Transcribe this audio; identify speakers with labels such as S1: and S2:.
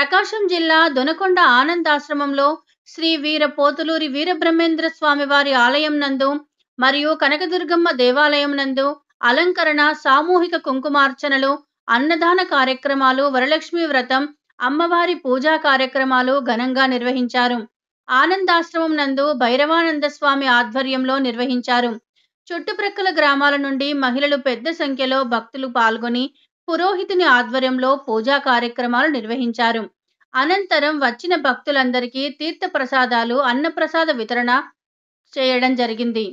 S1: ప్రకాశం జిల్లా దొనకొండ ఆనందాశ్రమంలో శ్రీ వీర పోతులూరి వీరబ్రహ్మేంద్ర స్వామివారి ఆలయం నందు మరియు కనకదుర్గమ్మ దేవాలయం నందు అలంకరణ సామూహిక కుంకుమార్చనలు అన్నదాన కార్యక్రమాలు వరలక్ష్మి వ్రతం అమ్మవారి పూజా కార్యక్రమాలు ఘనంగా నిర్వహించారు ఆనందాశ్రమం నందు భైరవానంద స్వామి ఆధ్వర్యంలో నిర్వహించారు చుట్టుప్రక్కల గ్రామాల నుండి మహిళలు పెద్ద సంఖ్యలో భక్తులు పాల్గొని పురోహితుని ఆధ్వర్యంలో పూజా కార్యక్రమాలు నిర్వహించారు అనంతరం వచ్చిన భక్తులందరికీ తీర్థప్రసాదాలు అన్నప్రసాద వితరణ చేయడం జరిగింది